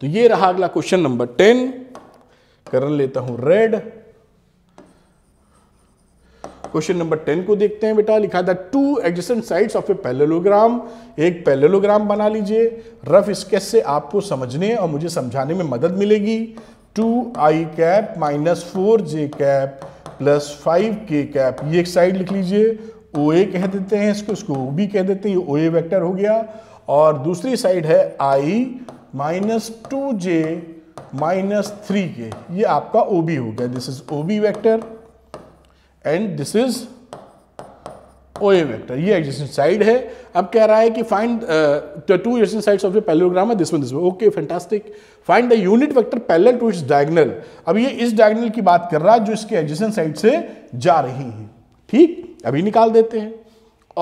तो ये रहा अगला क्वेश्चन नंबर टेन कर लेता हूं रेड क्वेश्चन नंबर टेन को देखते हैं बेटा लिखा था two adjacent sides of a parallelogram एक पैरेलोग्राम बना लीजिए रफ स्केच से आपको समझने और मुझे समझाने में मदद मिलेगी टू आई cap minus four j cap plus five k cap ये एक साइड लिख लीजिए ओ ए कह देते हैं इसको इसको ओ बी कह देते हैं ये ओ ए वैक्टर हो गया और दूसरी साइड है i minus two j minus three k ये आपका ओ बी हो गया this is O B vector and this is O A vector ये एडजस्टेंट साइड है अब कह रहा है कि find two adjacent side of the parallelogram है this one this one okay fantastic find the unit vector parallel to its diagonal अब ये इस डायगनल की बात कर रहा है जो इसके एडजस्टेंट साइड से जा रही है ठीक अभी निकाल देते हैं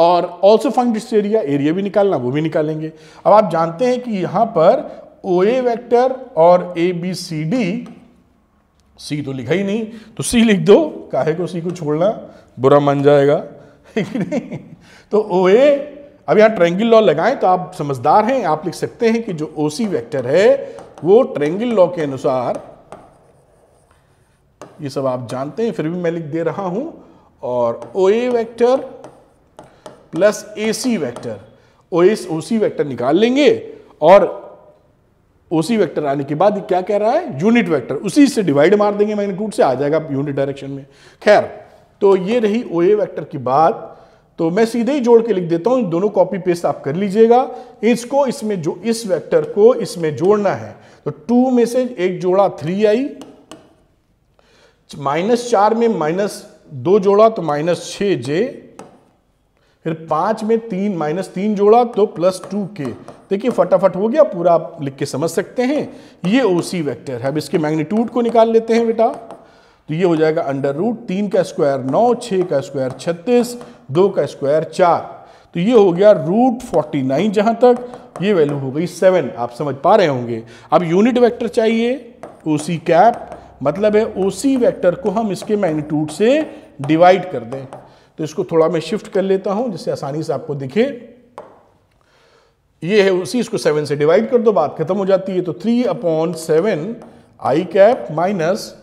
और also find this area area भी निकालना वो भी निकालेंगे अब आप जानते हैं कि यहाँ पर ओ ए वैक्टर और ए बी सी डी सी तो लिखा ही नहीं तो सी लिख दो काहे को सी को छोड़ना बुरा मन जाएगा तो ओ ए अब यहां ट्रेंगल लॉ लगाएं तो आप समझदार हैं आप लिख सकते हैं कि जो ओ सी वैक्टर है वो ट्रेंगल लॉ के अनुसार ये सब आप जानते हैं फिर भी मैं लिख दे रहा हूं और O A vector plus A C vector O S O C vector निकाल लेंगे और ओसी वेक्टर आने के बाद क्या कह रहा है यूनिट वेक्टर उसी से डिवाइड मार देंगे मैग्नीट्यूड से आ जाएगा यूनिट डायरेक्शन में खैर तो ये रही ओ वेक्टर की बात तो मैं सीधे ही जोड़ के लिख देता हूं दोनों कॉपी पेस्ट आप कर लीजिएगा इसको इसमें जो इस वेक्टर को इसमें जोड़ना है तो टू में से एक जोड़ा थ्री आई माइनस चार में माइनस दो जोड़ा तो माइनस छ जे फिर पांच में तीन माइनस तीन जोड़ा तो प्लस टू के देखिए फटाफट हो गया पूरा आप लिख के समझ सकते हैं ये ओ सी वैक्टर है अब इसके मैग्नीट्यूड को निकाल लेते हैं बेटा तो ये हो जाएगा अंडर रूट तीन का स्क्वायर नौ छः का स्क्वायर छत्तीस दो का स्क्वायर चार तो ये हो गया रूट फोर्टी नाइन जहाँ तक ये वैल्यू हो गई सेवन आप समझ पा रहे होंगे अब यूनिट वैक्टर चाहिए ओ सी कैप मतलब है ओ सी वैक्टर को हम इसके मैग्नीट्यूड से डिवाइड कर दें तो इसको थोड़ा मैं शिफ्ट कर लेता हूं जिससे आसानी से आपको दिखे ये है उसी इसको सेवन से डिवाइड कर दो बात खत्म हो जाती है तो three upon seven i cap minus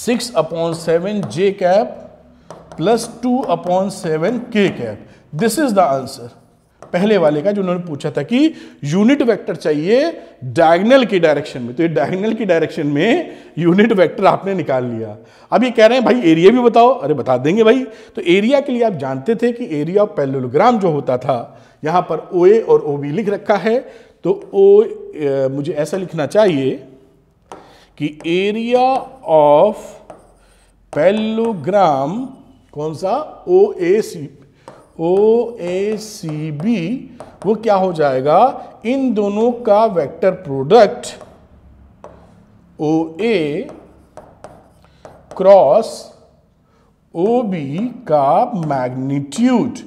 six upon seven j cap plus two upon seven k cap this is the answer पहले वाले का जो उन्होंने पूछा था कि यूनिट वेक्टर चाहिए डायगनल की डायरेक्शन में तो ये डायगनल की डायरेक्शन में यूनिट वेक्टर आपने निकाल लिया अब ये कह रहे हैं भाई एरिया भी बताओ अरे बता देंगे भाई तो एरिया के लिए आप जानते थे कि एरिया ऑफ पेलोलोग्राम जो होता था यहाँ पर ओ ए और ओ बी लिख रखा है तो ओ ए, मुझे ऐसा लिखना चाहिए कि एरिया ऑफ पेलोग्राम कौन सा ओ ए सी ओ ए सी बी वो क्या हो जाएगा इन दोनों का vector product O A cross O B का मैग्नीट्यूड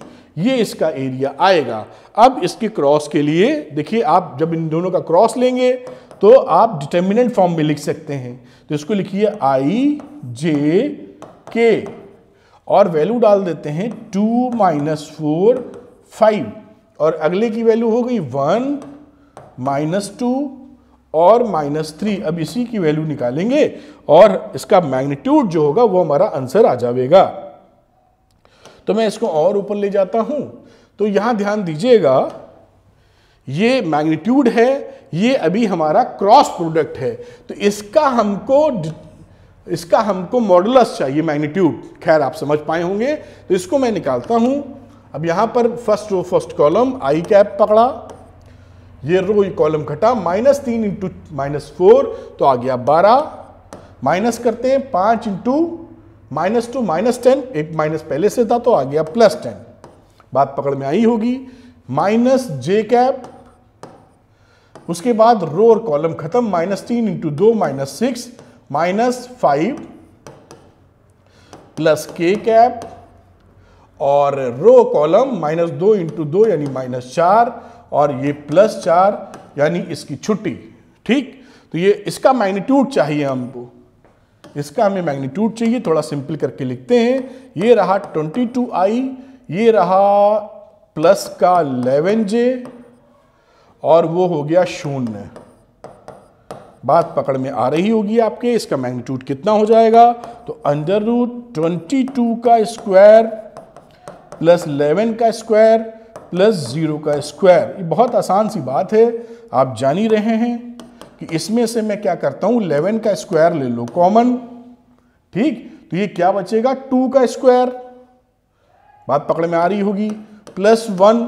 ये इसका एरिया आएगा अब इसके क्रॉस के लिए देखिए आप जब इन दोनों का क्रॉस लेंगे तो आप डिटर्मिनेंट फॉर्म में लिख सकते हैं तो इसको लिखिए आई जे के और वैल्यू डाल देते हैं टू माइनस फोर फाइव और अगले की वैल्यू हो गई वन माइनस टू और माइनस थ्री अब इसी की वैल्यू निकालेंगे और इसका मैग्नीट्यूड जो होगा वो हमारा आंसर आ जाएगा तो मैं इसको और ऊपर ले जाता हूं तो यहां ध्यान दीजिएगा ये मैग्नीट्यूड है ये अभी हमारा क्रॉस प्रोडक्ट है तो इसका हमको इसका हमको मॉडलस चाहिए मैग्नीट्यूड खैर आप समझ पाए होंगे तो इसको मैं निकालता हूं अब यहां पर first row first column i cap पकड़ा ये रो ये कॉलम घटा माइनस तीन इंटू माइनस फोर तो आ गया बारह माइनस करते हैं पांच into minus two minus ten एक माइनस पहले से था तो आ गया प्लस टेन बात पकड़ में आई होगी माइनस जे कैप उसके बाद रो और कॉलम खत्म माइनस तीन इंटू दो minus six minus five plus k cap और रो कॉलम माइनस दो इंटू दो यानी माइनस चार और ये प्लस चार यानी इसकी छुट्टी ठीक तो ये इसका मैग्नीट्यूड चाहिए हमको इसका हमें मैग्नीट्यूड चाहिए थोड़ा सिंपल करके लिखते हैं ये रहा ट्वेंटी टू आई ये रहा प्लस का जे और वो हो गया शून्य बात पकड़ में आ रही होगी आपके इसका मैग्नीट्यूड कितना हो जाएगा तो अंडर रूट ट्वेंटी टू का स्क्वायर प्लस इलेवन का स्क्वायर प्लस ज़ीरो का स्क्वायर ये बहुत आसान सी बात है आप जान ही रहे हैं कि इसमें से मैं क्या करता हूँ इलेवन का स्क्वायर ले लो कॉमन ठीक तो ये क्या बचेगा टू का स्क्वायर बात पकड़ में आ रही होगी प्लस वन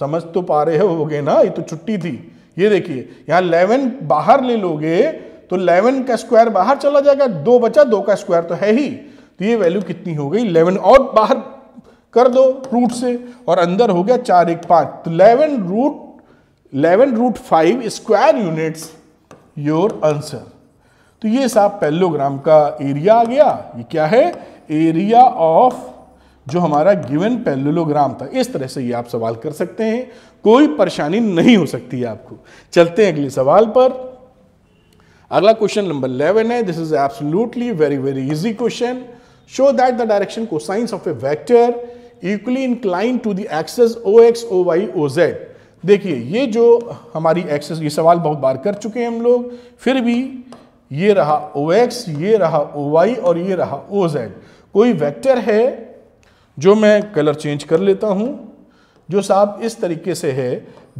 समझ तो पा रहे हो गए ना ये तो छुट्टी थी ये देखिए यहाँ 11 बाहर ले लोगे तो 11 का स्क्वायर बाहर चला जाएगा दो बचा दो का स्क्वायर तो है ही तो ये वैल्यू कितनी हो गई 11 और बाहर कर दो रूट से और अंदर हो गया चार एक पाँच तो eleven root eleven root five square units your answer तो ये साहब पेलोग्राम का एरिया आ गया ये क्या है एरिया ऑफ जो हमारा गिवन पेलोग्राम था इस तरह से ये आप सवाल कर सकते हैं कोई परेशानी नहीं हो सकती है आपको चलते हैं अगले सवाल पर अगला क्वेश्चन नंबर 11 है this is absolutely very very easy question show show that the direction cosines of a vector equally inclined O X O Y O Z देखिए ये जो हमारी एक्सेस ये सवाल बहुत बार कर चुके हैं हम लोग फिर भी ये रहा ओ एक्स ये रहा ओ वाई और ये रहा ओ जेड कोई वैक्टर है जो मैं कलर चेंज कर लेता हूं जो साहब इस तरीके से है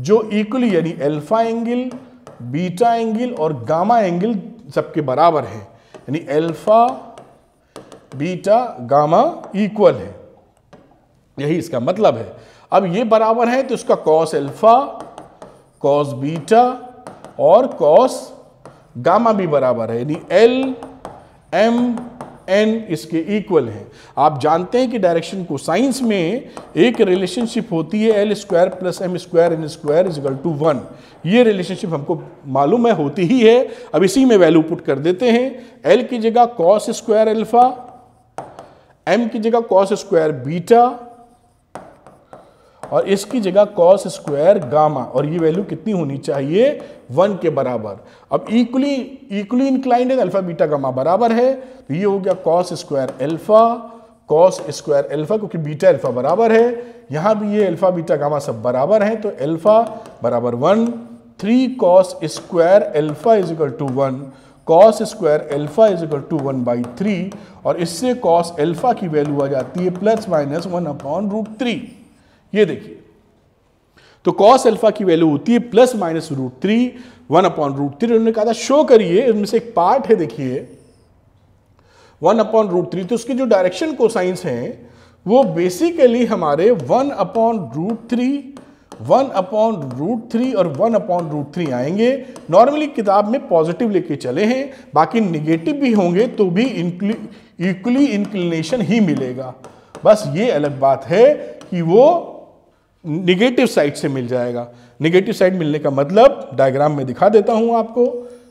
जो इक्वली यानी अल्फा एंगल बीटा एंगल और गामा एंगल सबके बराबर है यानी अल्फा बीटा गामा इक्वल है यही इसका मतलब है अब ये बराबर है तो इसका कॉस अल्फा कॉस बीटा और कॉस गामा भी बराबर है यानी एल एम एन इसके इक्वल है आप जानते हैं कि डायरेक्शन को साइंस में एक रिलेशनशिप होती है L square plus M square N square is to one ये रिलेशनशिप हमको मालूम है होती ही है अब इसी में वैल्यू पुट कर देते हैं एल की जगह कॉस स्क्वायर एल्फा एम की जगह कॉस स्क्वायर बीटा और इसकी जगह कॉस स्क्वायर गामा और ये वैल्यू कितनी होनी चाहिए वन के बराबर अब इक्वली इक्वली इंक्लाइंड है अल्फा बीटा गामा बराबर है तो ये हो गया cos square alpha cos square alpha क्योंकि बीटा अल्फा बराबर है यहाँ भी ये अल्फा बीटा गामा सब बराबर हैं तो अल्फा बराबर one three cos square alpha is equal to one cos square alpha is equal to one by three और इससे कॉस एल्फा की वैल्यू आ जाती है plus minus one upon root three ये देखिए तो कॉस अल्फा की वैल्यू होती है plus minus root three one upon root three उन्होंने कहा था शो करिए इनमें से एक पार्ट है देखिए वन अपॉन रूट थ्री तो उसके जो डायरेक्शन साइंस है वो बेसिकली हमारे one upon root three one upon root three और वन अपॉन रूट थ्री आएंगे नॉर्मली किताब में पॉजिटिव लेके चले हैं बाकी निगेटिव भी होंगे तो भी इक्वली इंक्लिनेशन ही मिलेगा बस ये अलग बात है कि वो निगेटिव साइड से मिल जाएगा निगेटिव साइड मिलने का मतलब डायग्राम में दिखा देता हूं आपको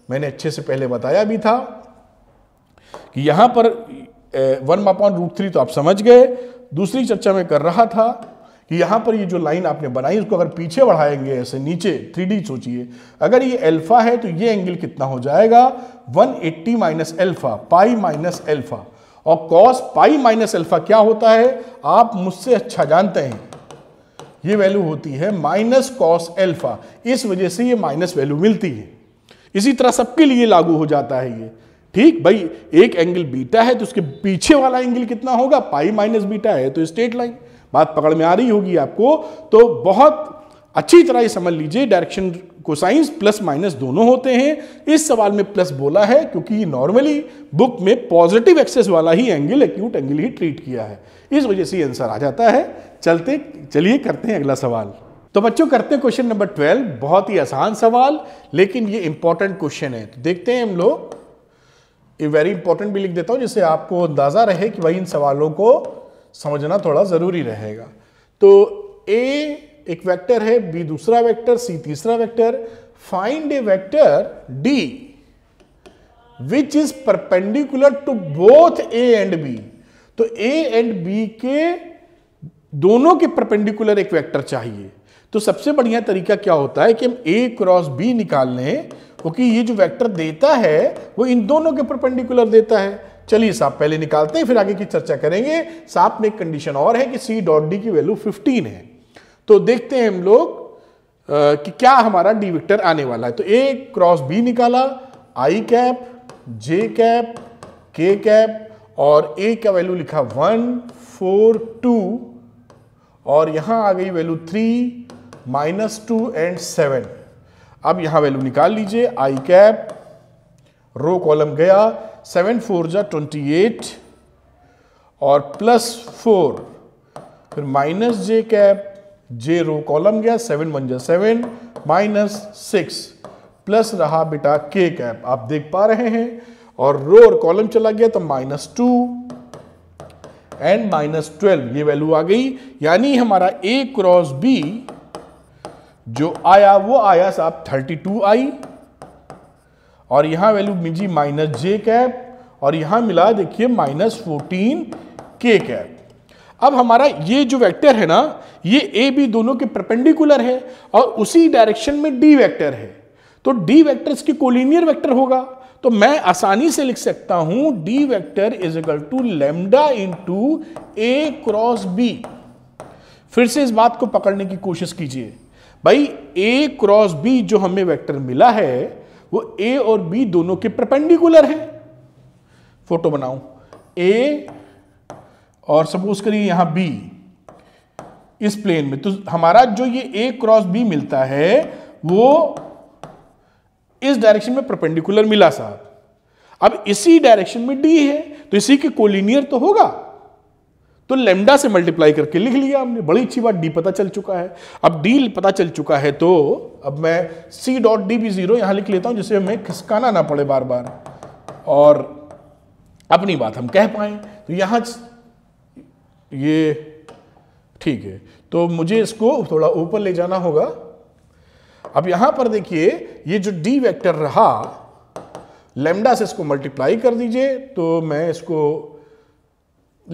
मैंने अच्छे से पहले बताया भी था कि यहां पर वन अपॉन रूट थ्री तो आप समझ गए दूसरी चर्चा में कर रहा था कि यहां पर ये जो लाइन आपने बनाई उसको अगर पीछे बढ़ाएंगे ऐसे नीचे थ्री डी सोचिए अगर ये एल्फा है तो ये एंगल कितना हो जाएगा one eighty minus alpha pi minus alpha और कॉस पाई माइनस एल्फा क्या होता है आप मुझसे अच्छा जानते हैं ये वैल्यू होती है माइनस कॉस एल्फा इस वजह से ये माइनस वैल्यू मिलती है इसी तरह सबके लिए लागू हो जाता है ये ठीक भाई एक एंगल बीटा है तो उसके पीछे वाला एंगल कितना होगा पाई माइनस बीटा है तो स्ट्रेट लाइन बात पकड़ में आ रही होगी आपको तो बहुत अच्छी तरह ये समझ लीजिए डायरेक्शन को साइंस प्लस माइनस दोनों होते हैं इस सवाल में प्लस बोला है क्योंकि नॉर्मली बुक में पॉजिटिव एक्सेस वाला ही एंगल एक्यूट एंगल ही ट्रीट किया है इस वजह से आंसर आ जाता है चलते चलिए करते हैं अगला सवाल तो बच्चों करते हैं क्वेश्चन नंबर ट्वेल्व बहुत ही आसान सवाल लेकिन ये इंपॉर्टेंट क्वेश्चन है तो देखते हैं हम लोग ये वेरी इंपॉर्टेंट भी लिख देता हूं जिससे आपको अंदाज़ा रहे कि भाई इन सवालों को समझना थोड़ा ज़रूरी रहेगा तो ए एक वेक्टर है बी दूसरा वेक्टर सी तीसरा vector find a vector D which is perpendicular to both A and B तो ए एंड बी के दोनों के परपेंडिकुलर एक वेक्टर चाहिए तो सबसे बढ़िया तरीका क्या होता है कि हम ए क्रॉस बी निकाल लें क्योंकि ये जो वेक्टर देता है वो इन दोनों के परपेंडिकुलर देता है चलिए साहब पहले निकालते हैं फिर आगे की चर्चा करेंगे साथ में एक कंडीशन और है कि सी डॉट डी की वैल्यू 15 है तो देखते हैं हम लोग कि क्या हमारा डी विक्टर आने वाला है तो ए क्रॉस बी निकाला I cap J cap K cap और ए का वैल्यू लिखा वन फोर टू और यहां आ गई value three minus two and seven अब यहां वैल्यू निकाल लीजिए आई कैप रो कॉलम गया सेवन फोर जा ट्वेंटी एट और प्लस फोर फिर minus J cap J row column गया सेवन वन जा सेवन माइनस सिक्स प्लस रहा बेटा के कैप आप देख पा रहे हैं और रो और कॉलम चला गया तो minus two and minus twelve ये वैल्यू आ गई यानी हमारा ए क्रॉस बी जो आया वो आया साहब थर्टी टू आई और यहां वैल्यू मिली माइनस जे कैप और यहां मिला देखिए माइनस फोर्टीन के कैप अब हमारा ये जो वेक्टर है ना ये ए बी दोनों के परपेंडिकुलर है और उसी डायरेक्शन में डी वेक्टर है तो डी वेक्टर इसके कोलिनियर वेक्टर होगा तो मैं आसानी से लिख सकता हूं D vector is equal to lambda into A cross B फिर से इस बात को पकड़ने की कोशिश कीजिए भाई ए क्रॉस बी जो हमें वेक्टर मिला है वो ए और बी दोनों के परपेंडिकुलर है फोटो बनाऊं ए और सपोज करिए यहां बी इस प्लेन में तो हमारा जो ये ए क्रॉस बी मिलता है वो इस डायरेक्शन में परपेंडिकुलर मिला साहब अब इसी डायरेक्शन में डी है तो इसी के कोलिनियर तो होगा तो लेमडा से मल्टीप्लाई करके लिख लिया हमने बड़ी अच्छी बात डी पता चल चुका है अब डी पता चल चुका है तो अब मैं सी डॉट डी भी जीरो यहां लिख लेता हूं जिसे हमें खिसकाना ना पड़े बार बार और अपनी बात हम कह पाए तो यहां ये ठीक है तो मुझे इसको थोड़ा ऊपर ले जाना होगा अब यहां पर देखिए ये जो डी वेक्टर रहा लेमडा से इसको मल्टीप्लाई कर दीजिए तो मैं इसको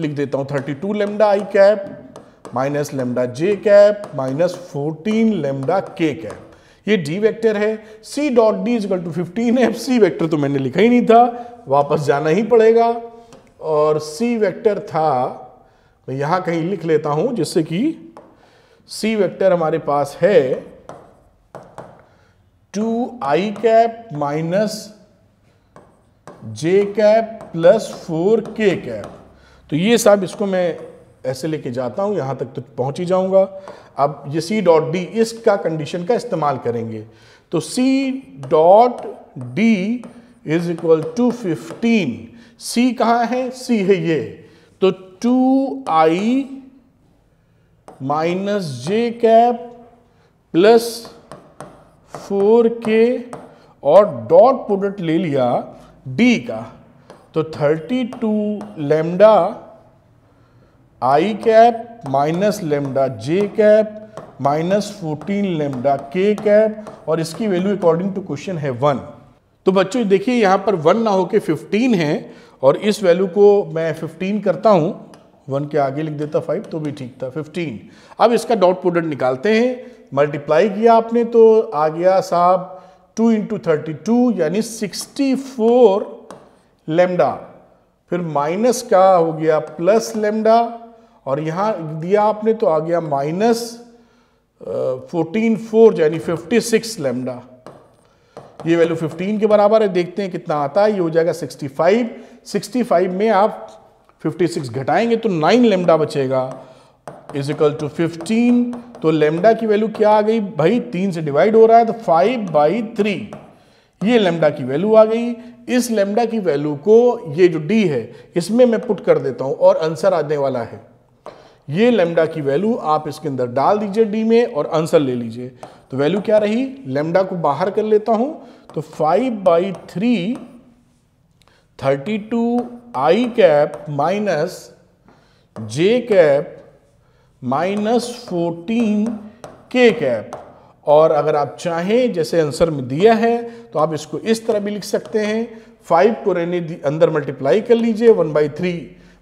लिख देता हूं 32 two lambda I cap minus lambda J cap minus fourteen lambda K cap ये डी वेक्टर है C dot D equal to fifteen if C vector तो मैंने लिखा ही नहीं था वापस जाना ही पड़ेगा और सी वेक्टर था मैं यहां कहीं लिख लेता हूँ जिससे कि सी वेक्टर हमारे पास है टू आई cap minus J cap plus four K cap तो ये सब इसको मैं ऐसे लेके जाता हूँ यहाँ तक तो पहुँच ही जाऊँगा अब ये सी डॉट डी इसका कंडीशन का इस्तेमाल करेंगे तो C dot D is equal to fifteen C कहाँ है सी है ये तो two I minus J cap plus four K और डॉट प्रोडक्ट ले लिया डी का तो thirty two lambda I cap minus lambda J cap minus fourteen lambda K cap और इसकी वैल्यू अकॉर्डिंग टू क्वेश्चन है वन तो बच्चों देखिए यहाँ पर वन ना होके फिफ्टीन है और इस वैल्यू को मैं फिफ्टीन करता हूँ वन के आगे लिख देता फाइव तो भी ठीक था फिफ्टीन अब इसका डॉट प्रोडक्ट निकालते हैं मल्टीप्लाई किया आपने तो आ गया साहब टू इंटू थर्टी टू यानी सिक्सटी फोर लेमडा फिर माइनस का हो गया प्लस लेमडा और यहाँ दिया आपने तो आ गया माइनस फोर्टीन फोर यानी फिफ्टी सिक्स लेमडा ये वैल्यू 15 के बराबर है देखते हैं कितना आता है ये हो जाएगा 65 65 में आप 56 घटाएंगे तो 9 लेमडा बचेगा इजिकल टू तो लेमडा की वैल्यू क्या आ गई भाई तीन से डिवाइड हो रहा है तो फाइव बाई थ्री ये लेमडा की वैल्यू आ गई इस लेमडा की वैल्यू को ये जो डी है इसमें मैं पुट कर देता हूं और आंसर आने वाला है ये लेमडा की वैल्यू आप इसके अंदर डाल दीजिए डी में और आंसर ले लीजिए तो वैल्यू क्या रही लेमडा को बाहर कर लेता हूं तो five by three thirty two I cap minus J cap minus fourteen K cap और अगर आप चाहें जैसे आंसर में दिया है तो आप इसको इस तरह भी लिख सकते हैं फाइव को रहने अंदर मल्टीप्लाई कर लीजिए वन बाई थ्री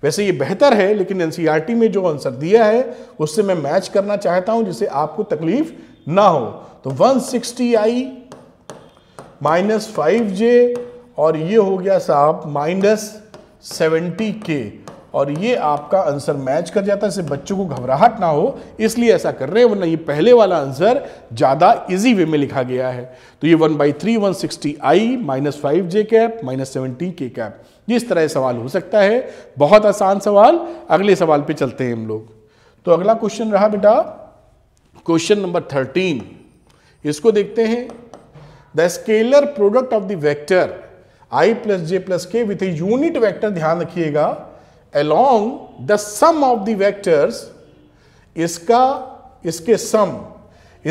वैसे ये बेहतर है लेकिन एन में जो आंसर दिया है उससे मैं मैच करना चाहता हूं जिससे आपको तकलीफ ना हो तो one sixty I minus five J और ये हो गया साहब माइनस सेवेंटी के और ये आपका आंसर मैच कर जाता है इससे बच्चों को घबराहट ना हो इसलिए ऐसा कर रहे हैं वरना ये पहले वाला आंसर ज़्यादा इजी वे में लिखा गया है तो ये one by three one sixty I minus five J cap minus seventeen K cap जिस तरह सवाल हो सकता है बहुत आसान सवाल अगले सवाल पे चलते हैं हम लोग तो अगला क्वेश्चन रहा बेटा क्वेश्चन नंबर थर्टीन इसको देखते हैं the scalar product of the vector I plus J plus K with a unit vector ध्यान रखिएगा along the sum of the vectors इसका इसके sum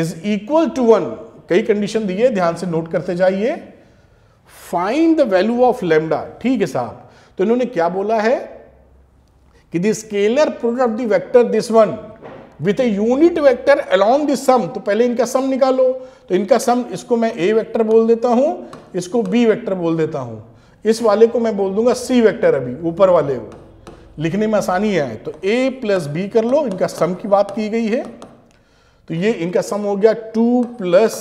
is equal to one कई कंडीशन दी है ध्यान से नोट करते जाइए find the value of lambda ठीक है साहब तो इन्होंने क्या बोला है कि the scalar product the vector this one with a unit vector along this sum तो पहले इनका सम निकालो तो इनका सम इसको मैं ए वेक्टर बोल देता हूं इसको बी वेक्टर बोल देता हूं इस वाले को मैं बोल दूंगा सी वेक्टर अभी ऊपर वाले को लिखने में आसानी है तो a प्लस बी कर लो इनका सम की बात की गई है तो ये इनका सम हो गया two plus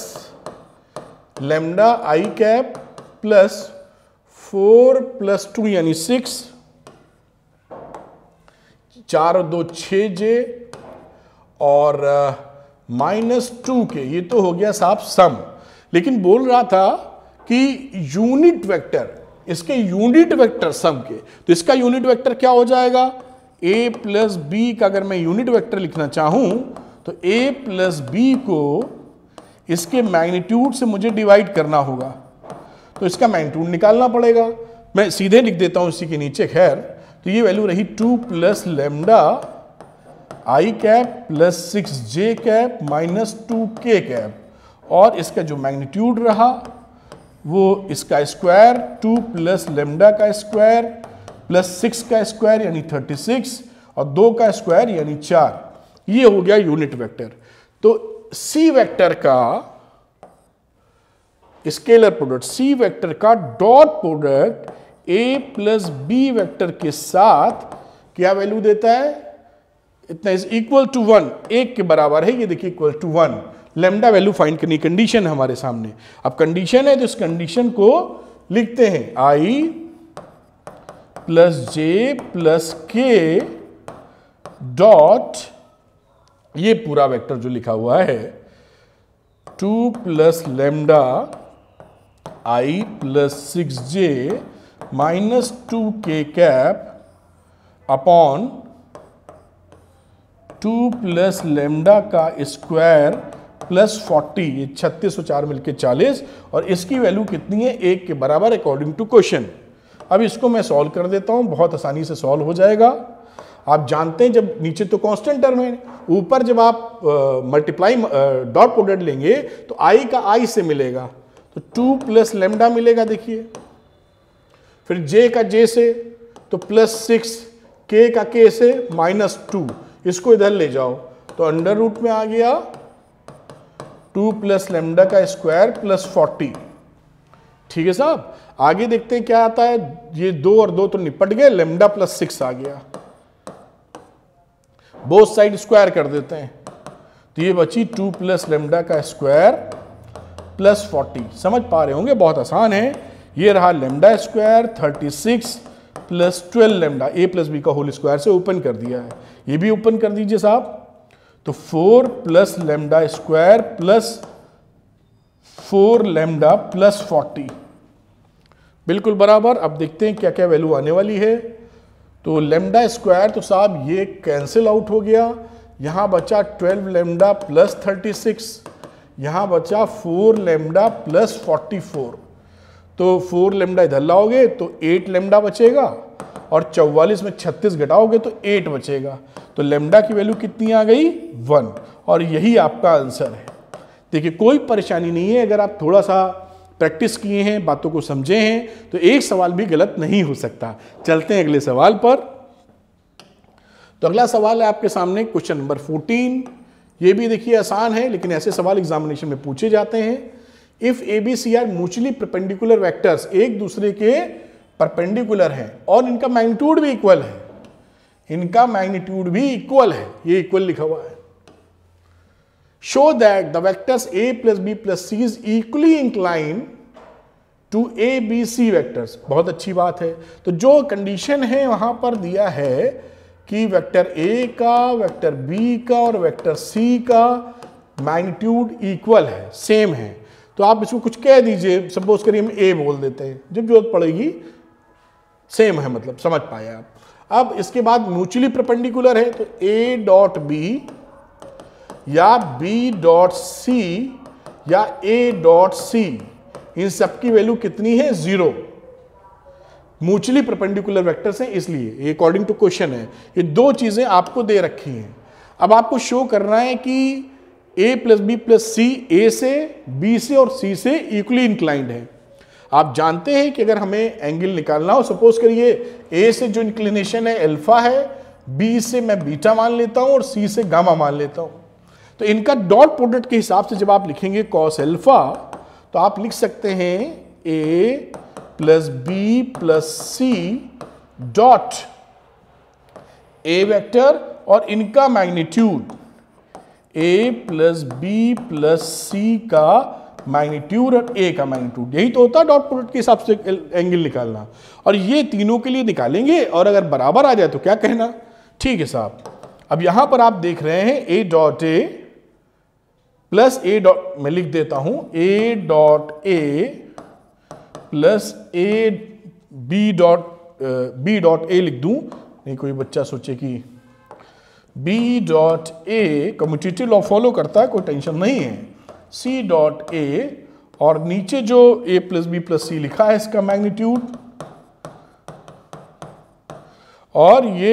lambda I cap plus four plus two यानी सिक्स चार और दो छ जे और माइनस टू के ये तो हो गया साहब सम लेकिन बोल रहा था कि यूनिट वेक्टर इसके यूनिट वेक्टर सम के तो इसका यूनिट वेक्टर क्या हो जाएगा ए प्लस बी का अगर मैं यूनिट वेक्टर लिखना चाहूं तो ए प्लस बी को इसके मैग्नीट्यूड से मुझे डिवाइड करना होगा तो इसका मैग्नीट्यूड निकालना पड़ेगा मैं सीधे लिख देता हूं इसी के नीचे खैर तो ये वैल्यू रही two plus lambda I cap plus six J cap minus two K cap और इसका जो मैग्नीट्यूड रहा वो इसका स्क्वायर टू प्लस लेमडा का स्क्वायर प्लस सिक्स का स्क्वायर यानी थर्टी सिक्स और दो का स्क्वायर यानी चार ये हो गया यूनिट वेक्टर तो सी वेक्टर का स्केलर प्रोडक्ट सी वेक्टर का dot product A plus B vector के साथ क्या वैल्यू देता है इतना इज इक्वल टू वन एक के बराबर है ये देखिए equal to one lambda value find करनी कंडीशन है हमारे सामने अब कंडीशन है तो इस कंडीशन को लिखते हैं I plus J plus K dot ये पूरा वेक्टर जो लिखा हुआ है two plus lambda I plus six J minus two K cap upon two plus lambda का स्क्वायर प्लस फोर्टी ये छत्तीस सौ चार मिल के चालीस और इसकी वैल्यू कितनी है एक के बराबर अकॉर्डिंग टू क्वेश्चन अब इसको मैं सॉल्व कर देता हूँ बहुत आसानी से सॉल्व हो जाएगा आप जानते हैं जब नीचे तो कांस्टेंट टर्म है ऊपर जब आप मल्टीप्लाई डॉट प्रोडक्ट लेंगे तो आई का आई से मिलेगा तो टू प्लस लेमडा मिलेगा देखिए फिर जे का जे से तो प्लस सिक्स के का के से माइनस टू इसको इधर ले जाओ तो अंडर रूट में आ गया टू प्लस लेमडा का स्क्वायर प्लस फोर्टी ठीक है साहब आगे देखते हैं क्या आता है ये दो और दो तो निपट गए लेमडा प्लस सिक्स आ गया बोथ साइड स्क्वायर कर देते हैं तो ये बची टू प्लस लेमडा का स्क्वायर प्लस फोर्टी समझ पा रहे होंगे बहुत आसान है ये रहा lambda square thirty six plus twelve lambda A plus B का होल स्क्वायर से ओपन कर दिया है ये भी ओपन कर दीजिए साहब तो four plus lambda square plus four lambda plus forty बिल्कुल बराबर अब देखते हैं क्या क्या वैल्यू आने वाली है तो लेमडा स्क्वायर तो साहब ये कैंसिल आउट हो गया यहाँ बचा twelve lambda plus thirty six यहाँ बचा four lambda plus forty four तो फोर लेमडा इधर लाओगे तो एट लेमडा बचेगा और 44 में 36 घटाओगे तो 8 बचेगा तो लेमडा की वैल्यू कितनी आ गई 1 और यही आपका आंसर है देखिए कोई परेशानी नहीं है अगर आप थोड़ा सा प्रैक्टिस किए हैं बातों को समझे हैं तो एक सवाल भी गलत नहीं हो सकता चलते हैं अगले सवाल पर तो अगला सवाल है आपके सामने क्वेश्चन नंबर 14 ये भी देखिए आसान है लेकिन ऐसे सवाल एग्जामिनेशन में पूछे जाते हैं if A B C are mutually perpendicular vectors एक दूसरे के परपेंडिकुलर है और इनका मैग्नीट्यूड भी इक्वल है इनका मैग्नीट्यूड भी इक्वल है ये इक्वल लिखा हुआ है show that the vectors A plus B plus C is equally inclined to A B C vectors बहुत अच्छी बात है तो जो कंडीशन है वहां पर दिया है कि वेक्टर ए का वेक्टर बी का और वेक्टर सी का मैग्नीट्यूड इक्वल है सेम है तो आप इसको कुछ कह दीजिए सपोज करिए हम ए बोल देते हैं जब जरूरत पड़ेगी सेम है मतलब समझ पाए आप अब इसके बाद म्यूचुअली प्रपेंडिकुलर है तो ए डॉट बी या बी डॉट सी या ए डॉट सी इन सबकी वैल्यू कितनी है जीरो म्यूचुअली प्रपेंडिकुलर वेक्टर्स हैं इसलिए अकॉर्डिंग टू क्वेश्चन है ये दो चीज़ें आपको दे रखी हैं अब आपको शो करना है कि A plus B plus C A से बी से और सी से इक्वली इंक्लाइंड है आप जानते हैं कि अगर हमें एंगल निकालना हो सपोज करिए ए से जो इंक्लिनेशन है एल्फा है बी से मैं बीटा मान लेता हूं और सी से गामा मान लेता हूं तो इनका डॉट प्रोडक्ट के हिसाब से जब आप लिखेंगे कॉस एल्फा तो आप लिख सकते हैं A plus B plus C dot A vector और इनका magnitude A plus B plus C का मैग्नीट्यूड और ए का मैग्नीट्यूड यही तो होता है डॉट प्रोडक्ट के हिसाब से एंगल निकालना और ये तीनों के लिए निकालेंगे और अगर बराबर आ जाए तो क्या कहना ठीक है साहब अब यहां पर आप देख रहे हैं A dot A plus A dot मैं लिख देता हूं A dot A plus A B dot B dot A लिख दूं नहीं कोई बच्चा सोचे कि B dot A commutative law follow करता है कोई टेंशन नहीं है सी डॉट ए और नीचे जो A plus B plus C लिखा है इसका मैग्नीट्यूड और ये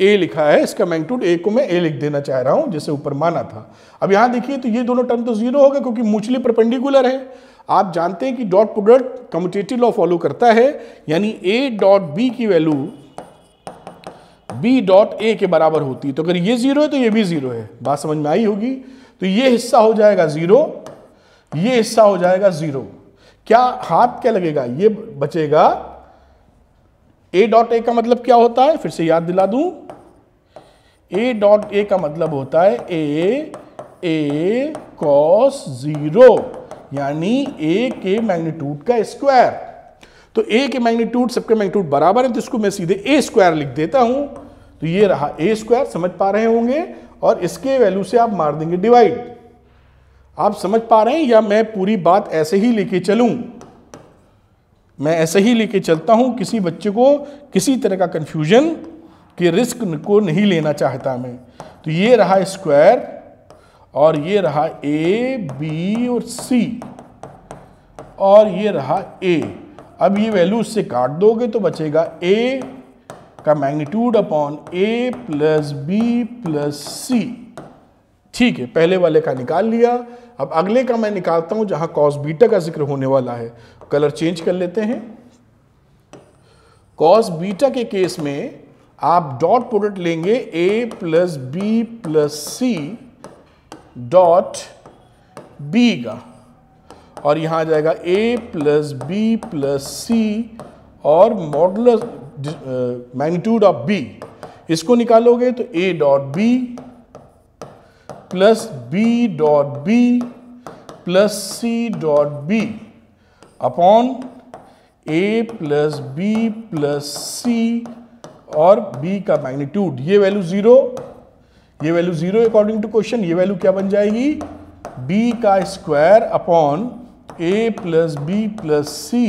ए लिखा है इसका मैग्नीट्यूड ए को मैं ए लिख देना चाह रहा हूं जैसे ऊपर माना था अब यहां देखिए तो ये दोनों टर्म तो जीरो होगा क्योंकि मुचली परपेंडिकुलर है आप जानते हैं कि dot product commutative law follow करता है यानी ए डॉट बी की वैल्यू बी डॉट ए के बराबर होती है तो अगर ये जीरो है तो ये भी जीरो है बात समझ में आई होगी तो ये हिस्सा हो जाएगा ज़ीरो ये हिस्सा हो जाएगा ज़ीरो क्या हाथ क्या लगेगा ये बचेगा ए डॉट ए का मतलब क्या होता है फिर से याद दिला दूं ए डॉट ए का मतलब होता है ए ए कॉस ज़ीरो यानी ए के मैग्नीट्यूड का स्क्वायर तो ए के मैग्नीट्यूड सबके मैग्नीट्यूड बराबर है तो इसको मैं सीधे ए स्क्वायर लिख देता हूं तो ये रहा ए स्क्वायर समझ पा रहे होंगे और इसके वैल्यू से आप मार देंगे डिवाइड आप समझ पा रहे हैं या मैं पूरी बात ऐसे ही लेके चलूं मैं ऐसे ही लेके चलता हूं किसी बच्चे को किसी तरह का कंफ्यूजन के रिस्क को नहीं लेना चाहता मैं तो ये रहा स्क्वायर और ये रहा ए बी और सी और ये रहा ए अब ये वैल्यू इससे काट दोगे तो बचेगा ए आपका magnitude upon A plus B plus C ठीक है पहले वाले का निकाल लिया अब अगले का मैं निकालता हूं जहां कॉस बीटा का जिक्र होने वाला है कलर चेंज कर लेते हैं कॉस बीटा के केस में आप डॉट प्रोडक्ट लेंगे A plus B plus C dot B का और यहां आ जाएगा A plus B plus C और मॉडलस मैग्नीट्यूड ऑफ बी इसको निकालोगे तो A dot B plus B dot B plus C dot B upon A plus B plus C और बी का मैग्नीट्यूड ये वैल्यू ज़ीरो ये value zero according to question ये value क्या बन जाएगी बी का square upon A plus B plus C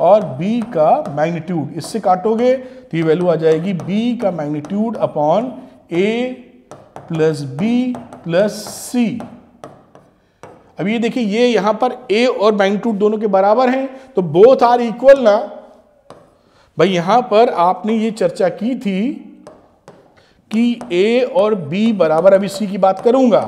और b का मैग्नीट्यूड इससे काटोगे तो ये वैल्यू आ जाएगी b का magnitude upon a plus B plus C अब ये देखिए ये यहां पर a और मैग्नीट्यूड दोनों के बराबर हैं तो बोथ आर इक्वल ना भाई यहां पर आपने ये चर्चा की थी कि a और b बराबर अभी c की बात करूंगा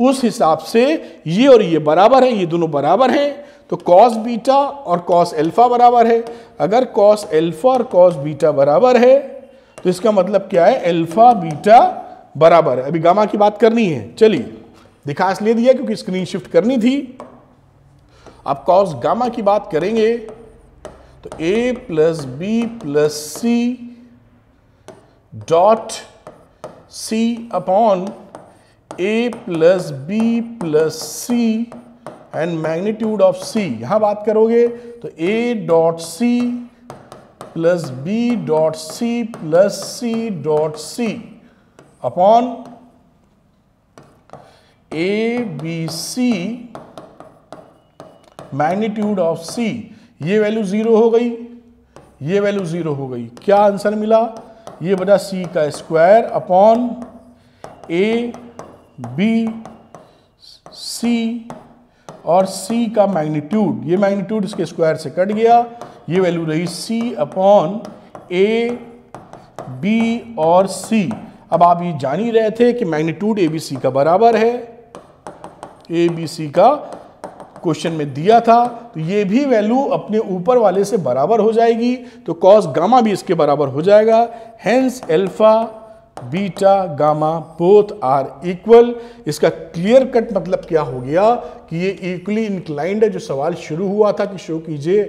उस हिसाब से ये और ये बराबर है ये दोनों बराबर हैं तो कॉस बीटा और कॉस एल्फा बराबर है अगर कॉस एल्फा और कॉस बीटा बराबर है तो इसका मतलब क्या है एल्फा बीटा बराबर है अभी गामा की बात करनी है चलिए दिखा इसलिए दिया क्योंकि स्क्रीन शिफ्ट करनी थी अब कॉस गामा की बात करेंगे तो A plus B plus C dot C upon A plus B plus C and magnitude of C यहां बात करोगे तो A dot C plus B dot C plus C dot C upon A B C magnitude of C ये value zero हो गई ये value zero हो गई क्या आंसर मिला ये बटा सी का square upon A B C और सी का मैग्नीट्यूड ये मैग्नीट्यूड इसके स्क्वायर से कट गया ये वैल्यू रही सी अपॉन ए बी और सी अब आप ये जान ही रहे थे कि मैग्नीट्यूड ए बी सी का बराबर है ए बी सी का क्वेश्चन में दिया था तो ये भी वैल्यू अपने ऊपर वाले से बराबर हो जाएगी तो कॉस गामा भी इसके बराबर हो जाएगा hence alpha beta gamma both are equal इसका क्लियर कट मतलब क्या हो गया कि ये इक्वली इंक्लाइंड है जो सवाल शुरू हुआ था कि शो कीजिए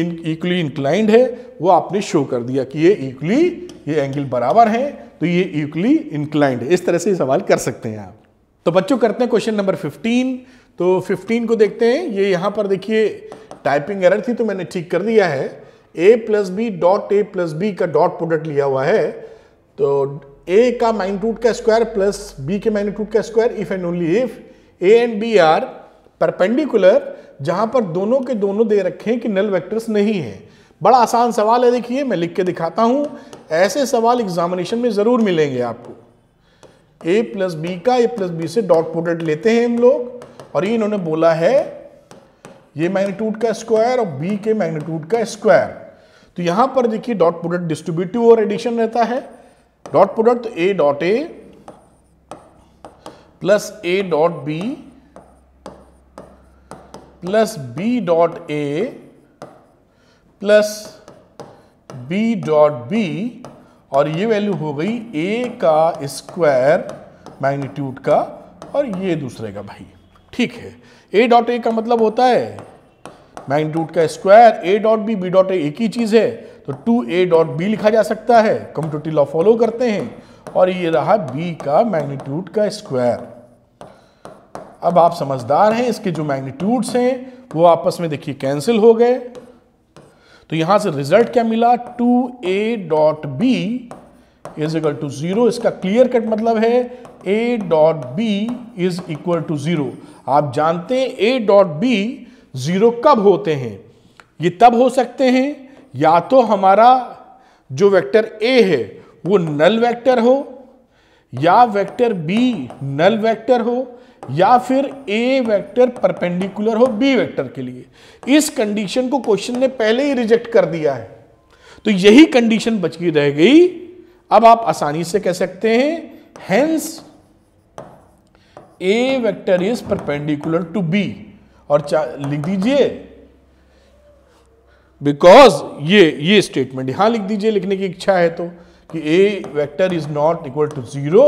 इन इक्वली इंक्लाइंड है वो आपने शो कर दिया कि ये इक्वली ये एंगल बराबर है तो ये इक्वली इंक्लाइंड है इस तरह से सवाल कर सकते हैं आप तो बच्चों करते हैं क्वेश्चन नंबर 15 तो 15 को देखते हैं ये यहाँ पर देखिए टाइपिंग एरर थी तो मैंने ठीक कर दिया है A plus B dot A plus B का डॉट प्रोडक्ट लिया हुआ है तो ए का मैग्नीट्यूड का स्क्वायर प्लस बी के मैग्नीट्यूड का square if and only if A and B are perpendicular जहां पर दोनों के दोनों दे रखे हैं कि नल वेक्टर्स नहीं है बड़ा आसान सवाल है देखिए मैं लिख के दिखाता हूं ऐसे सवाल एग्जामिनेशन में जरूर मिलेंगे आपको ए प्लस बी का ए प्लस बी से डॉट प्रोडक्ट लेते हैं हम लोग और ये इन्होंने बोला है ये मैग्नीट्यूड का स्क्वायर और बी के मैग्नीट्यूड का स्क्वायर तो यहां पर देखिए डॉट प्रोडक्ट डिस्ट्रीब्यूटिव और एडिशन रहता है dot product A dot A plus A dot B plus B dot A plus B dot B और ये वैल्यू हो गई ए का स्क्वायर मैग्नीट्यूड का और ये दूसरे का भाई ठीक है ए डॉट ए का मतलब होता है मैग्नीट्यूड का square A dot B B dot A एक ही चीज़ है तो टू ए डॉट बी लिखा जा सकता है कम्प्यूटी लॉ फॉलो करते हैं और ये रहा बी का मैग्नीट्यूड का स्क्वायर अब आप समझदार हैं इसके जो मैग्नीट्यूड्स हैं वो आपस में देखिए कैंसिल हो गए तो यहां से रिजल्ट क्या मिला to A dot B is equal to zero इसका क्लियर कट मतलब है A dot B is equal to zero आप जानते हैं ए डॉट बी जीरो कब होते हैं ये तब हो सकते हैं या तो हमारा जो वेक्टर ए है वो नल वेक्टर हो या वेक्टर बी नल वेक्टर हो या फिर ए वेक्टर परपेंडिकुलर हो बी वेक्टर के लिए इस कंडीशन को क्वेश्चन ने पहले ही रिजेक्ट कर दिया है तो यही कंडीशन बच गई रह गई अब आप आसानी से कह सकते हैं hence A vector is perpendicular to B और लिख दीजिए बिकॉज ये ये स्टेटमेंट यहां लिख दीजिए लिखने की इच्छा है तो कि A vector is not equal to zero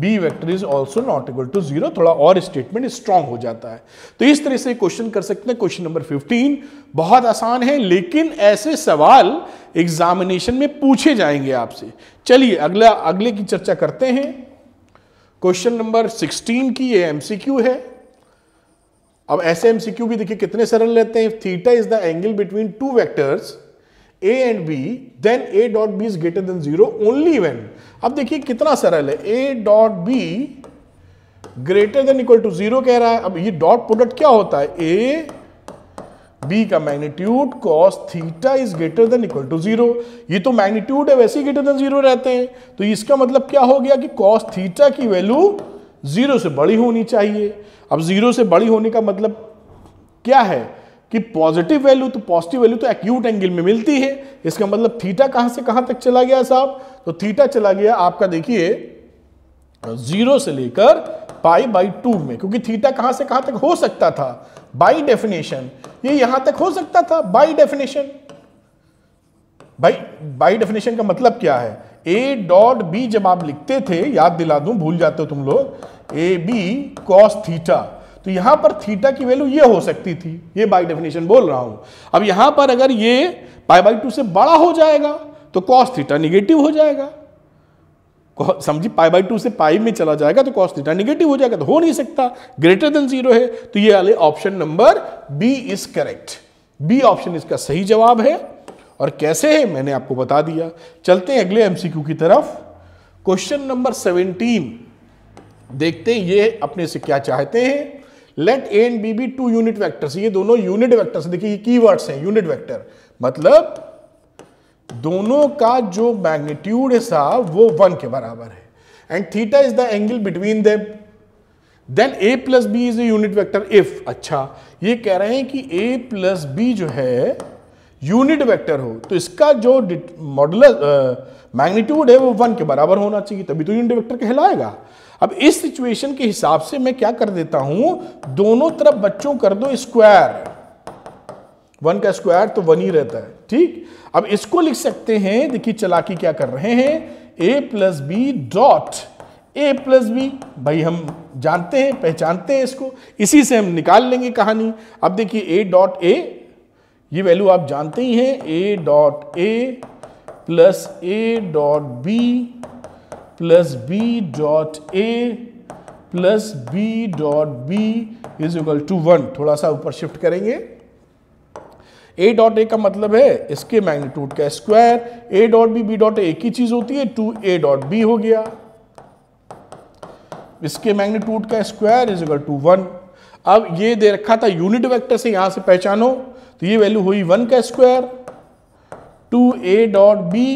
B vector is also not equal to zero थोड़ा और स्टेटमेंट स्ट्रांग हो जाता है तो इस तरह से क्वेश्चन कर सकते हैं क्वेश्चन नंबर 15 बहुत आसान है लेकिन ऐसे सवाल एग्जामिनेशन में पूछे जाएंगे आपसे चलिए अगला अगले की चर्चा करते हैं क्वेश्चन नंबर 16 की ये एमसीक्यू है अब ऐसे एमसीक्यू भी देखिए कितने सरल लेते हैं theta is the angle between two vectors A and B then A dot B is greater than zero only when अब देखिए कितना सरल है A dot B greater than equal to zero कह रहा है अब ये डॉट प्रोडक्ट क्या होता है ए बी का magnitude cos theta is greater than equal to zero ये तो मैग्नीट्यूड है वैसे ही ग्रेटर देन जीरो रहते हैं तो इसका मतलब क्या हो गया कि कॉस थीटा की वैल्यू ज़ीरो से बड़ी होनी चाहिए अब ज़ीरो से बड़ी होने का मतलब क्या है कि पॉजिटिव वैल्यू तो पॉजिटिव वैल्यू तो एक्यूट एंगल में मिलती है इसका मतलब थीटा कहां से कहां तक चला गया साहब तो थीटा चला गया आपका देखिए जीरो से लेकर पाई बाई टू में क्योंकि थीटा कहां से कहां तक हो सकता था बाई डेफिनेशन ये यहां तक हो सकता था by definition by by definition का मतलब क्या है ए डॉट बी जब आप लिखते थे याद दिला दूं भूल जाते हो तुम लोग ए बी कॉस थीटा तो यहां पर थीटा की वैल्यू ये हो सकती थी ये बाय डेफिनेशन बोल रहा हूं अब यहां पर अगर ये पाई बाई टू से बड़ा हो जाएगा तो कॉस थीटा निगेटिव हो जाएगा समझी पाई बाई टू से पाई में चला जाएगा तो कॉस थीटा निगेटिव हो जाएगा तो हो नहीं सकता ग्रेटर देन जीरो है तो ये वाले option number B is correct B option इसका सही जवाब है और कैसे है मैंने आपको बता दिया चलते हैं अगले एमसीक्यू की तरफ क्वेश्चन नंबर 17 देखते हैं ये अपने से क्या चाहते हैं let A and B be two unit vectors ये दोनों यूनिट वैक्टर्स देखिए की वर्ड्स हैं यूनिट वैक्टर मतलब दोनों का जो मैग्नीट्यूड है साहब वो वन के बराबर है and theta is the angle between them then A plus B is a unit vector if अच्छा ये कह रहे हैं कि ए प्लस बी जो है यूनिट वेक्टर हो तो इसका जो मॉडल मैग्नीट्यूड है वो वन के बराबर होना चाहिए तभी तो यूनिट वेक्टर कहलाएगा अब इस सिचुएशन के हिसाब से मैं क्या कर देता हूं दोनों तरफ बच्चों कर दो स्क्वायर वन का स्क्वायर तो वन ही रहता है ठीक अब इसको लिख सकते हैं देखिए चलाकी क्या कर रहे हैं A plus B dot A plus B भाई हम जानते हैं पहचानते हैं इसको इसी से हम निकाल लेंगे कहानी अब देखिए ए डॉट ए ये वैल्यू आप जानते ही हैं A dot A plus A dot B plus B dot A plus B dot B is equal to one थोड़ा सा ऊपर शिफ्ट करेंगे ए डॉट ए का मतलब है इसके मैग्नीट्यूड का square A dot B B dot A एक ही चीज होती है टू ए डॉट बी हो गया इसके मैग्नीट्यूड का square is equal to one अब ये दे रखा था यूनिट वेक्टर से यहां से पहचानो तो ये वैल्यू हुई वन का square two A dot B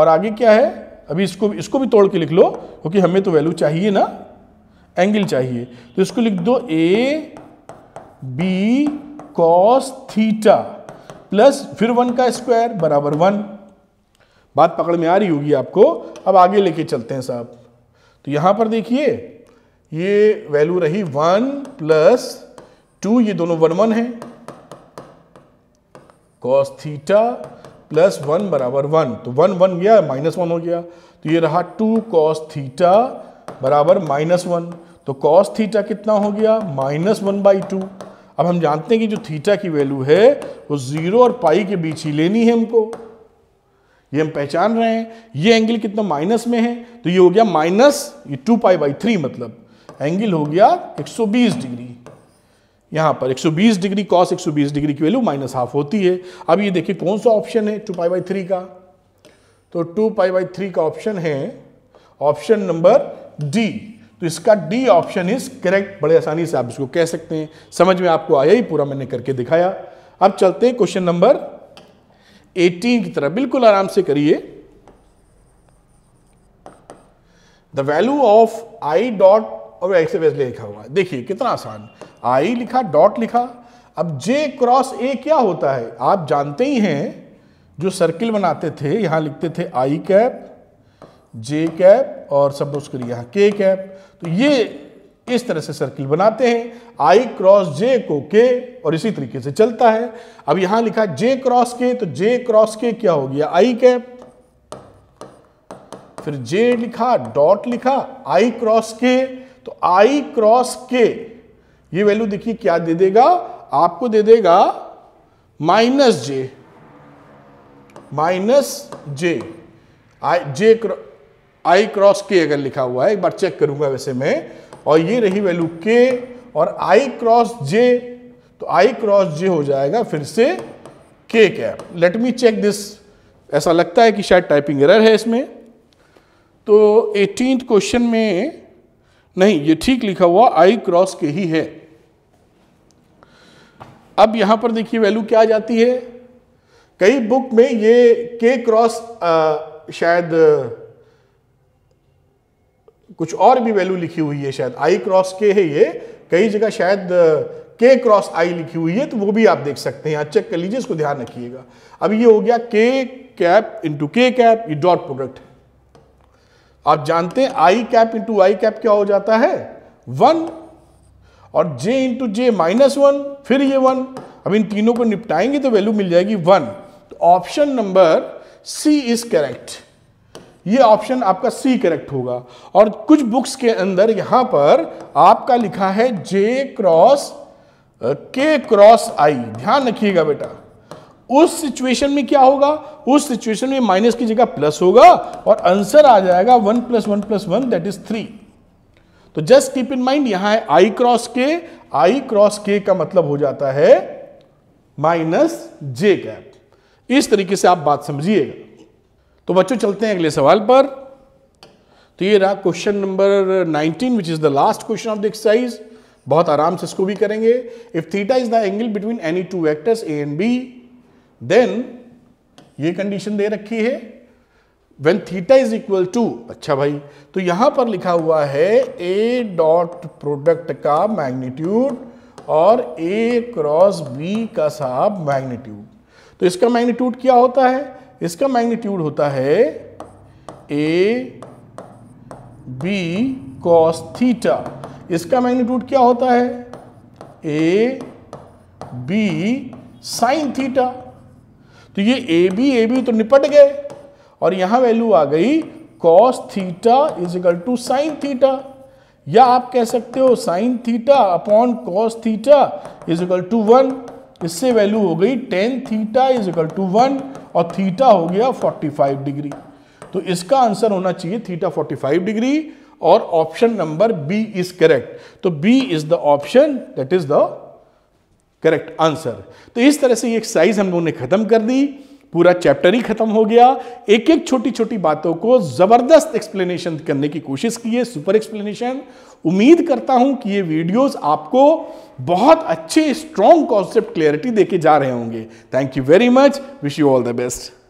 और आगे क्या है अभी इसको इसको भी तोड़ के लिख लो क्योंकि तो हमें तो वैल्यू चाहिए ना एंगल चाहिए तो इसको लिख दो A B cos theta plus फिर वन का स्क्वायर बराबर वन बात पकड़ में आ रही होगी आपको अब आगे लेके चलते हैं साहब तो यहाँ पर देखिए ये वैल्यू रही वन प्लस टू ये दोनों वन वन है कॉस थीटा प्लस वन बराबर वन तो वन वन गया माइनस वन हो गया तो ये रहा टू कॉस थीटा बराबर माइनस वन तो कॉस थीटा कितना हो गया माइनस वन बाई टू अब हम जानते हैं कि जो थीटा की वैल्यू है वो जीरो और पाई के बीच ही लेनी है हमको ये हम पहचान रहे हैं ये एंगल कितना माइनस में है तो ये हो गया माइनस ये टू पाई बाई थ्री मतलब एंगल हो गया 120 डिग्री यहाँ पर 120 डिग्री कॉस 120 डिग्री की वैल्यू माइनस हाफ होती है अब ये देखिए कौन सा ऑप्शन है टू पाई बाई थ्री का तो टू पाई बाई थ्री का ऑप्शन है ऑप्शन नंबर डी तो इसका डी ऑप्शन इज करेक्ट बड़े आसानी से आप इसको कह सकते हैं समझ में आपको आया ही पूरा मैंने करके दिखाया अब चलते हैं क्वेश्चन नंबर 18 की तरह बिल्कुल आराम से करिए the value of I dot और एक्सएस लिखा हुआ देखिए कितना आसान आई लिखा डॉट लिखा अब जे क्रॉस ए क्या होता है आप जानते ही हैं जो सर्किल बनाते थे यहां लिखते थे आई कैप जे कैप और सपोज करिए यहां के कैप तो ये इस तरह से सर्किल बनाते हैं आई क्रॉस जे को के और इसी तरीके से चलता है अब यहां लिखा जे क्रॉस के तो जे क्रॉस के क्या हो गया आई कैप फिर जे लिखा डॉट लिखा आई क्रॉस के तो आई क्रॉस के ये वैल्यू देखिए क्या दे देगा आपको दे देगा minus J minus J I J I cross K अगर लिखा हुआ है एक बार चेक करूंगा वैसे मैं और ये रही वैल्यू के और आई क्रॉस जे तो आई क्रॉस जे हो जाएगा फिर से K cap let me check this ऐसा लगता है कि शायद टाइपिंग एरर है इसमें तो एटीन क्वेश्चन में नहीं ये ठीक लिखा हुआ आई क्रॉस के ही है अब यहां पर देखिए वैल्यू क्या आ जाती है कई बुक में ये के क्रॉस शायद कुछ और भी वैल्यू लिखी हुई है शायद आई क्रॉस के है ये कई जगह शायद के क्रॉस आई लिखी हुई है तो वो भी आप देख सकते हैं चेक कर लीजिए इसको ध्यान रखिएगा अब ये हो गया K cap into K cap ये डॉट प्रोडक्ट आप जानते हैं I cap into I cap क्या हो जाता है वन और J into J minus one फिर ये वन अब इन तीनों को निपटाएंगे तो वैल्यू मिल जाएगी वन तो option number C is correct ये ऑप्शन आपका सी करेक्ट होगा और कुछ बुक्स के अंदर यहां पर आपका लिखा है जे क्रॉस के क्रॉस आई ध्यान रखिएगा बेटा उस सिचुएशन में क्या होगा उस सिचुएशन में माइनस की जगह प्लस होगा और आंसर आ जाएगा one plus one plus one that is three तो जस्ट कीप इन माइंड यहां है आई क्रॉस के आई क्रॉस के का मतलब हो जाता है माइनस जे कैप इस तरीके से आप बात समझिएगा तो बच्चों चलते हैं अगले सवाल पर तो ये रहा question number 19 which is the last question of the exercise बहुत आराम से इसको भी करेंगे if theta is the angle between any two vectors A and B then ये कंडीशन दे रखी है when theta is equal to अच्छा भाई तो यहां पर लिखा हुआ है ए डॉट प्रोडक्ट का मैग्नीट्यूड और ए क्रॉस बी का साहब मैग्नीट्यूड तो इसका मैग्नीट्यूड क्या होता है इसका मैग्नीट्यूड होता है ए बी कॉस थीटा इसका मैग्नीट्यूड क्या होता है ए बी साइन थीटा तो ये ए बी ए बी तो निपट गए और यहां वैल्यू आ गई cos theta is equal to sine theta या आप कह सकते हो sine theta upon cos theta is to one इससे वैल्यू हो गई tan theta is to one और थीटा हो गया 45 डिग्री तो इसका आंसर होना चाहिए थीटा 45 डिग्री और option number B is correct तो B is the option that is the correct answer तो इस तरह से ये एक्सरसाइज हम लोगों ने खत्म कर दी पूरा चैप्टर ही खत्म हो गया एक एक छोटी छोटी बातों को ज़बरदस्त एक्सप्लेनेशन करने की कोशिश की है सुपर एक्सप्लेनेशन उम्मीद करता हूं कि ये वीडियोस आपको बहुत अच्छे स्ट्रॉन्ग कॉन्सेप्ट क्लियरिटी देके जा रहे होंगे thank you very much wish you all the best